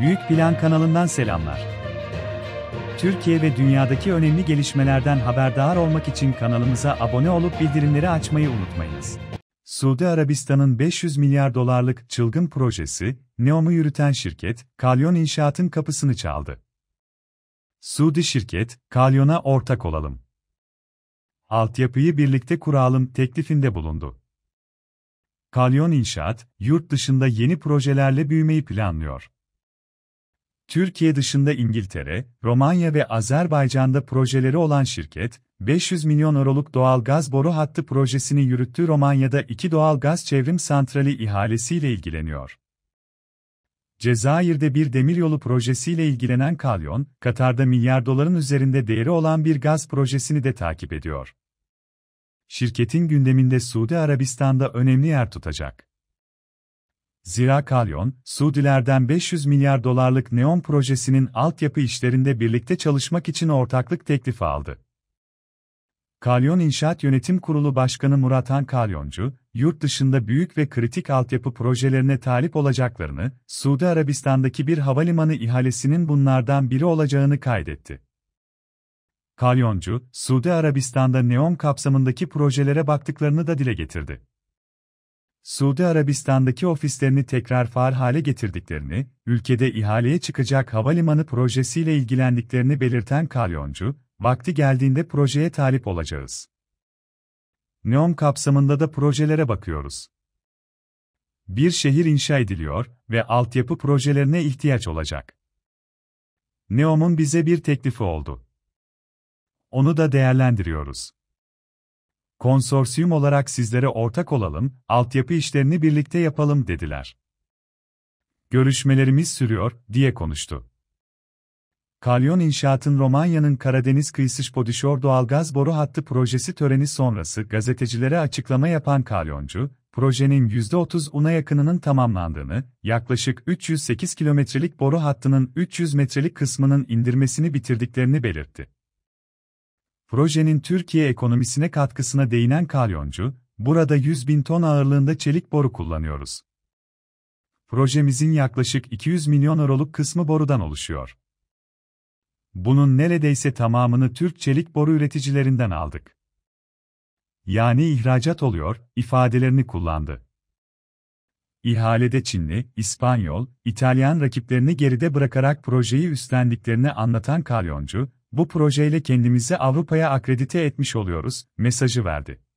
Büyük Plan kanalından selamlar. Türkiye ve dünyadaki önemli gelişmelerden haberdar olmak için kanalımıza abone olup bildirimleri açmayı unutmayınız. Suudi Arabistan'ın 500 milyar dolarlık çılgın projesi, Neom'u yürüten şirket, Kalyon İnşaat'ın kapısını çaldı. Suudi şirket, Kalyon'a ortak olalım. Altyapıyı birlikte kuralım teklifinde bulundu. Kalyon İnşaat, yurt dışında yeni projelerle büyümeyi planlıyor. Türkiye dışında İngiltere, Romanya ve Azerbaycan'da projeleri olan şirket, 500 milyon euroluk doğal gaz boru hattı projesini yürüttüğü Romanya'da iki doğal gaz çevrim santrali ihalesiyle ilgileniyor. Cezayir'de bir demiryolu projesiyle ilgilenen Kalyon, Katar'da milyar doların üzerinde değeri olan bir gaz projesini de takip ediyor. Şirketin gündeminde Suudi Arabistan'da önemli yer tutacak. Zira Kalyon, Suudilerden 500 milyar dolarlık neon projesinin altyapı işlerinde birlikte çalışmak için ortaklık teklifi aldı. Kalyon İnşaat Yönetim Kurulu Başkanı Murathan Kalyoncu, yurt dışında büyük ve kritik altyapı projelerine talip olacaklarını, Suudi Arabistan'daki bir havalimanı ihalesinin bunlardan biri olacağını kaydetti. Kalyoncu, Suudi Arabistan'da neon kapsamındaki projelere baktıklarını da dile getirdi. Suudi Arabistan'daki ofislerini tekrar faal hale getirdiklerini, ülkede ihaleye çıkacak havalimanı projesiyle ilgilendiklerini belirten Kalyoncu, vakti geldiğinde projeye talip olacağız. NEOM kapsamında da projelere bakıyoruz. Bir şehir inşa ediliyor ve altyapı projelerine ihtiyaç olacak. NEOM'un bize bir teklifi oldu. Onu da değerlendiriyoruz konsorsiyum olarak sizlere ortak olalım, altyapı işlerini birlikte yapalım dediler. Görüşmelerimiz sürüyor, diye konuştu. Kalyon İnşaat'ın Romanya'nın Karadeniz kıyısı Podişor doğalgaz boru hattı projesi töreni sonrası gazetecilere açıklama yapan Kalyoncu, projenin %30 una yakınının tamamlandığını, yaklaşık 308 kilometrelik boru hattının 300 metrelik kısmının indirmesini bitirdiklerini belirtti. Projenin Türkiye ekonomisine katkısına değinen kalyoncu, burada 100 bin ton ağırlığında çelik boru kullanıyoruz. Projemizin yaklaşık 200 milyon euroluk kısmı borudan oluşuyor. Bunun neredeyse tamamını Türk çelik boru üreticilerinden aldık. Yani ihracat oluyor, ifadelerini kullandı. İhalede Çinli, İspanyol, İtalyan rakiplerini geride bırakarak projeyi üstlendiklerini anlatan kalyoncu, bu projeyle kendimizi Avrupa'ya akredite etmiş oluyoruz, mesajı verdi.